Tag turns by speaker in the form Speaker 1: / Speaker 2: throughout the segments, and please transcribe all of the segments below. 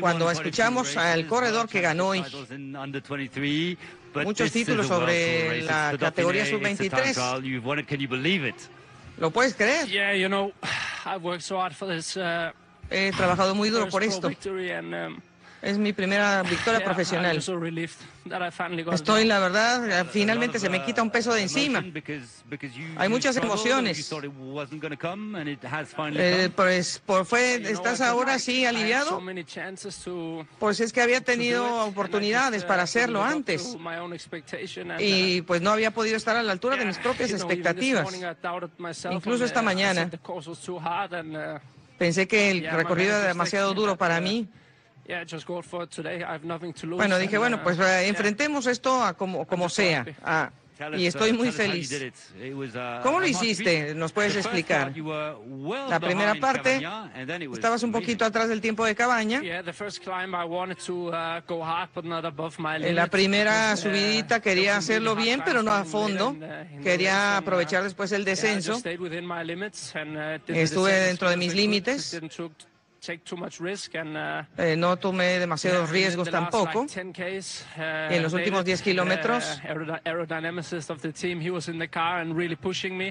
Speaker 1: Cuando escuchamos al uh, corredor que ganó
Speaker 2: muchos títulos sobre la categoría sub-23, ¿lo puedes creer? He trabajado muy duro por esto. Es mi primera victoria profesional. Estoy, la verdad, finalmente se me quita un uh, peso de encima. Hay muchas emociones. Eh, pues, por fue, ¿estás ahora sí aliviado? Pues es que había tenido oportunidades para uh, hacerlo antes. Y uh,
Speaker 1: pues no había podido estar a la altura de mis propias expectativas.
Speaker 2: Incluso esta mañana
Speaker 1: pensé que el recorrido era demasiado duro para mí.
Speaker 2: Bueno, dije, bueno, uh, pues eh,
Speaker 1: enfrentemos esto como, como sea. Ah,
Speaker 3: y estoy uh, muy feliz. Uh, ¿Cómo lo hiciste? ¿Nos puedes explicar? La primera parte, estabas un poquito
Speaker 1: atrás del tiempo de cabaña.
Speaker 2: En la primera subidita
Speaker 1: quería hacerlo bien, pero no a fondo. Quería aprovechar después el descenso.
Speaker 2: Estuve dentro de mis límites. Uh,
Speaker 1: eh, no tomé uh, demasiados riesgos tampoco.
Speaker 2: Uh, en los últimos 10 kilómetros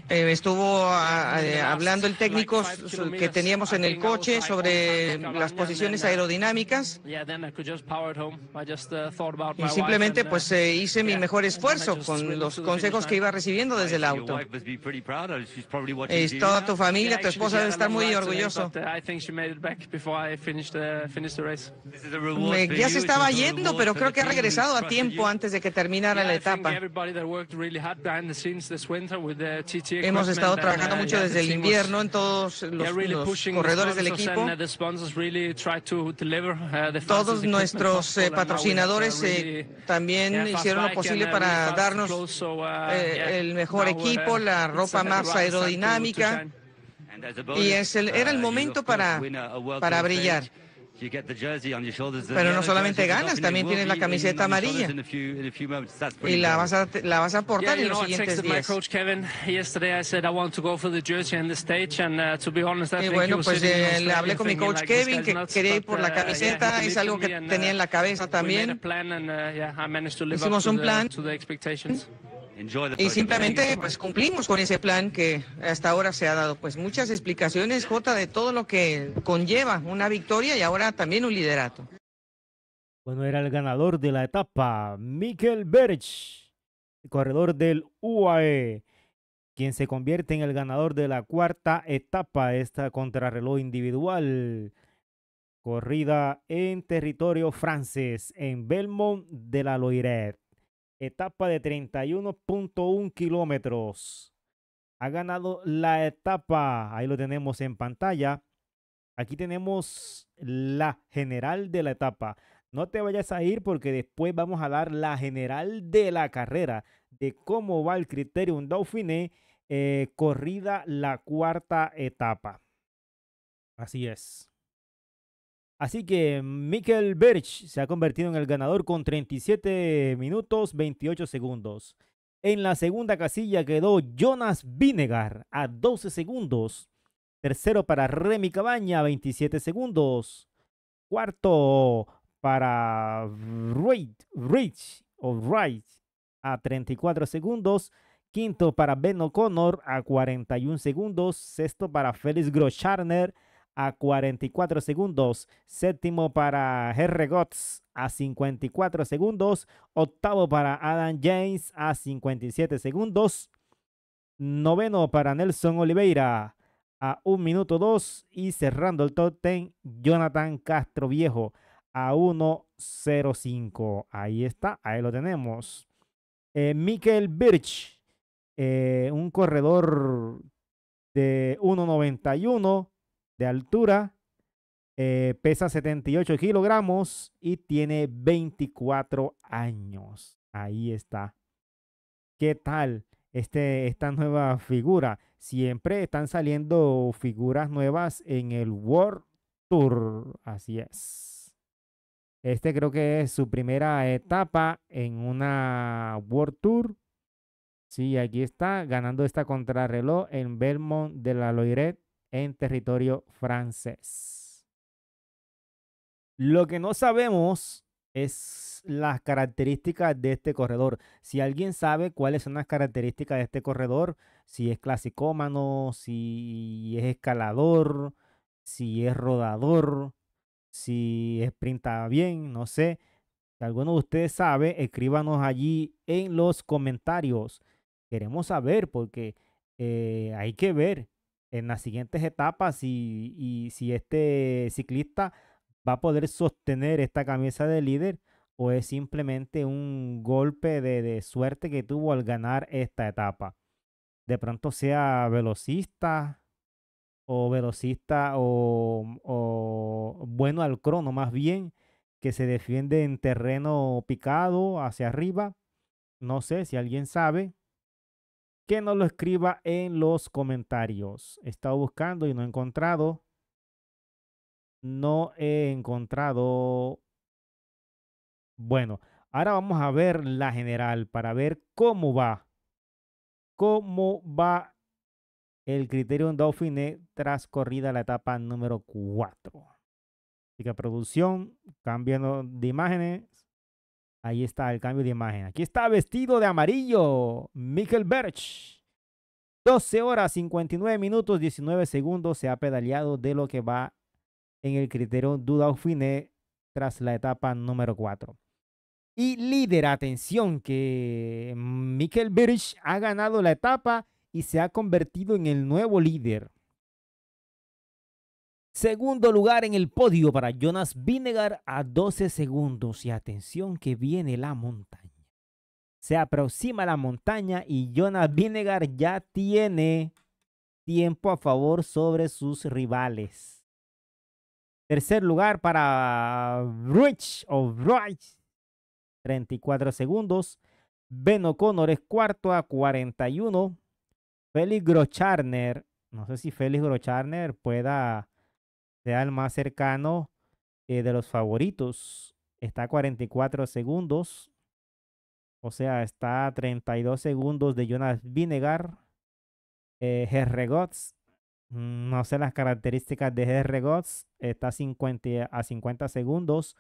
Speaker 1: estuvo hablando el técnico que teníamos en el coche sobre las posiciones
Speaker 2: aerodinámicas. Y simplemente pues
Speaker 1: hice mi mejor esfuerzo con los consejos que iba recibiendo desde el auto.
Speaker 2: Eh, toda tu familia, tu esposa debe estar muy orgulloso ya se estaba yendo, pero creo que ha regresado a tiempo
Speaker 1: antes de que terminara la etapa.
Speaker 2: Hemos estado uh, trabajando mucho desde el invierno en todos los, corredores del equipo. Uh, uh, todos nuestros eh, patrocinadores eh, también hicieron lo posible para darnos eh, el mejor equipo, la ropa más aerodinámica. Y era el uh, momento para, para brillar. Pero no solamente ganas, también tienes la camiseta amarilla. Y la vas
Speaker 1: a, la vas a portar en los siguientes uh,
Speaker 2: Y bueno, pues eh, le hablé con mi coach Kevin que quería ir por la uh, camiseta, es algo que tenía en la cabeza también. Hicimos un plan. Y simplemente pues
Speaker 1: cumplimos con ese plan que hasta ahora se ha dado. Pues muchas explicaciones, Jota, de todo lo que conlleva una victoria y ahora también un liderato.
Speaker 3: Bueno, era el ganador de la etapa, Mikel Berch, corredor del UAE, quien se convierte en el ganador de la cuarta etapa, esta contrarreloj individual. Corrida en territorio francés, en Belmont de la Loiret etapa de 31.1 kilómetros. Ha ganado la etapa, ahí lo tenemos en pantalla. Aquí tenemos la general de la etapa. No te vayas a ir porque después vamos a dar la general de la carrera, de cómo va el Criterium Dauphiné, eh, corrida la cuarta etapa. Así es. Así que Mikel Birch se ha convertido en el ganador con 37 minutos 28 segundos. En la segunda casilla quedó Jonas Vinegar a 12 segundos. Tercero para Remy Cabaña, 27 segundos. Cuarto para Rich o Wright a 34 segundos. Quinto para Ben O'Connor a 41 segundos. Sexto para Félix Groscharner a 44 segundos. Séptimo para Herre Gotts a 54 segundos. Octavo para Adam James a 57 segundos. Noveno para Nelson Oliveira a 1 minuto 2. Y cerrando el top 10, Jonathan Castro Viejo a 1.05. Ahí está, ahí lo tenemos. Eh, Mikel Birch, eh, un corredor de 1.91 de altura, eh, pesa 78 kilogramos y tiene 24 años. Ahí está. ¿Qué tal este, esta nueva figura? Siempre están saliendo figuras nuevas en el World Tour. Así es. Este creo que es su primera etapa en una World Tour. Sí, aquí está, ganando esta contrarreloj en Belmont de la Loiret en territorio francés. Lo que no sabemos es las características de este corredor. Si alguien sabe cuáles son las características de este corredor, si es clasicómano, si es escalador, si es rodador, si es sprinta bien, no sé. Si alguno de ustedes sabe, escríbanos allí en los comentarios. Queremos saber porque eh, hay que ver en las siguientes etapas si este ciclista va a poder sostener esta camisa de líder o es simplemente un golpe de, suerte que tuvo al ganar esta etapa. De pronto sea velocista o velocista o bueno al crono más bien, que se defiende en terreno picado hacia arriba. No sé si alguien sabe, que no lo escriba en los comentarios. He estado buscando y no he encontrado. No he encontrado. Bueno, ahora vamos a ver la general para ver cómo va. Cómo va el criterio en Dauphine tras corrida la etapa número 4. Así producción, cambiando de imágenes, Ahí está el cambio de imagen. Aquí está vestido de amarillo, Mikkel Birch. 12 horas 59 minutos 19 segundos se ha pedaleado de lo que va en el criterio Dauphiné tras la etapa número 4. Y líder, atención, que Mikkel Birch ha ganado la etapa y se ha convertido en el nuevo líder. Segundo lugar en el podio para Jonas Vinegar a 12 segundos. Y atención que viene la montaña. Se aproxima la montaña y Jonas Vinegar ya tiene tiempo a favor sobre sus rivales. Tercer lugar para Rich o Rich. 34 segundos. Ben O'Connor es cuarto a 41. Félix Grocharner. No sé si Félix Grocharner pueda sea el más cercano eh, de los favoritos. Está a 44 segundos. O sea, está a 32 segundos de Jonas Vinegar. Eh, mm, No sé las características de Herregots. Está 50 a 50 segundos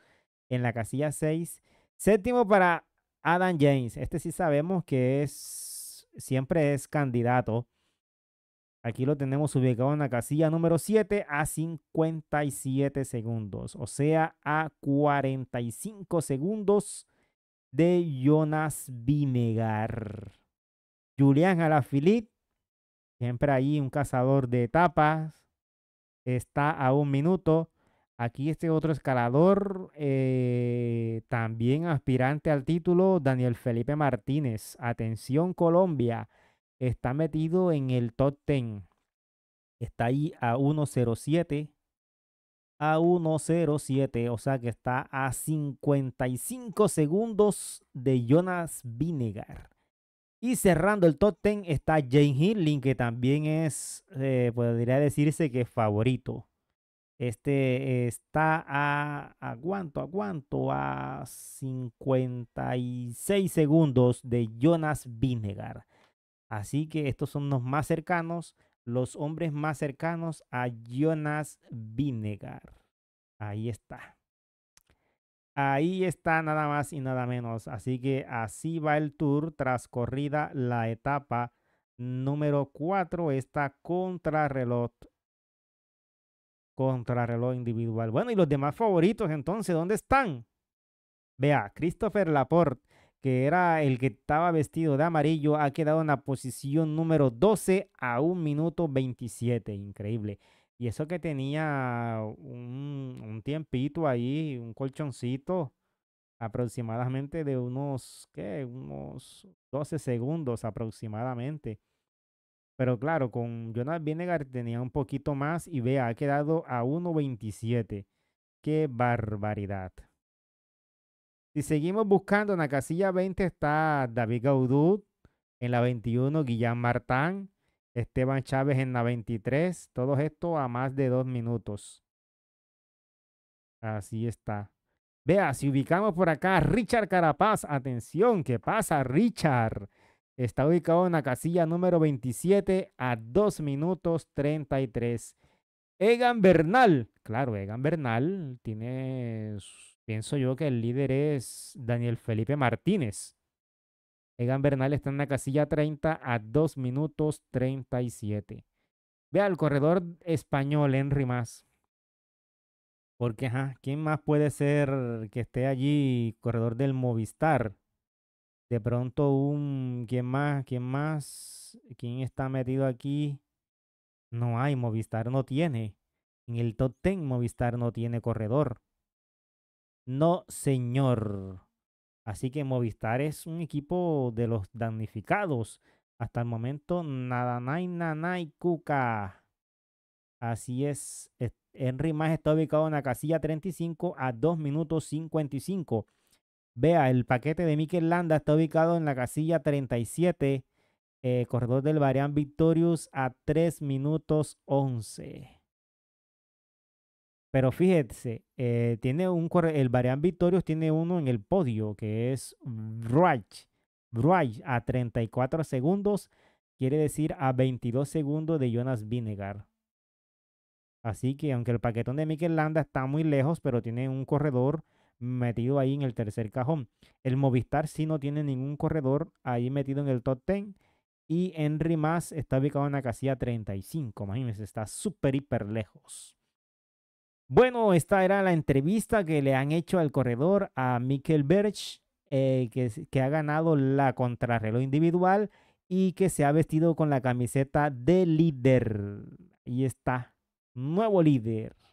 Speaker 3: en la casilla 6. Séptimo para Adam James. Este sí sabemos que es siempre es candidato Aquí lo tenemos ubicado en la casilla número 7 a 57 segundos, o sea, a 45 segundos de Jonas Vinegar. Julián Alaphilippe, siempre ahí un cazador de etapas, está a un minuto. Aquí este otro escalador, eh, también aspirante al título, Daniel Felipe Martínez. Atención Colombia, está metido en el top 10. Está ahí a 107. A 107. O sea que está a 55 segundos de Jonas Vinegar. Y cerrando el top 10 está Jane Hilling, que también es, eh, podría decirse que favorito. Este está a, a cuánto, a cuánto, a 56 segundos de Jonas Vinegar. Así que estos son los más cercanos, los hombres más cercanos a Jonas Vinegar. Ahí está. Ahí está nada más y nada menos. Así que así va el tour corrida la etapa número 4, esta contrarreloj. Contrarreloj individual. Bueno, y los demás favoritos entonces, ¿dónde están? Vea, Christopher Laporte que era el que estaba vestido de amarillo, ha quedado en la posición número 12 a 1 minuto 27. Increíble. Y eso que tenía un, tiempito ahí, un colchoncito, aproximadamente de unos, ¿qué? Unos 12 segundos aproximadamente. Pero claro, con Jonas Vinegar tenía un poquito más y vea, ha quedado a 1.27. ¡Qué barbaridad! Si seguimos buscando, en la casilla 20 está David Gaudú, en la 21 Guillán Martán, Esteban Chávez en la 23, todo esto a más de dos minutos. Así está. Vea, si ubicamos por acá Richard Carapaz, atención, ¿qué pasa Richard? Está ubicado en la casilla número 27 a 2 minutos 33. Egan Bernal, claro, Egan Bernal tienes Pienso yo que el líder es Daniel Felipe Martínez. Egan Bernal está en la casilla 30 a 2 minutos 37. Vea, el corredor español, Henry Más. Porque, ajá, ¿quién más puede ser que esté allí, corredor del Movistar? De pronto un, ¿quién más? ¿Quién más? ¿Quién está metido aquí? No hay, Movistar no tiene. En el top 10 Movistar no tiene corredor. No, señor. Así que Movistar es un equipo de los damnificados. Hasta el momento, nada, nay, nanay, cuca. Así es. Henry Más está ubicado en la casilla 35 a 2 minutos 55. Vea, el paquete de Mikel Landa está ubicado en la casilla 37, eh, corredor del Varian Victorious a 3 minutos 11. Pero fíjense, eh, tiene un el Varian Victorios tiene uno en el podio, que es Ruach. Ruach a 34 segundos, quiere decir a 22 segundos de Jonas Vinegar. Así que aunque el paquetón de Mikel Landa está muy lejos, pero tiene un corredor metido ahí en el tercer cajón. El Movistar sí no tiene ningún corredor ahí metido en el top 10. Y Henry Mas está ubicado en la casilla 35. Imagínense, está súper, hiper lejos. Bueno, esta era la entrevista que le han hecho al corredor a Mikel Berch, eh, que, que, ha ganado la contrarreloj individual y que se ha vestido con la camiseta de líder. Y está, nuevo líder.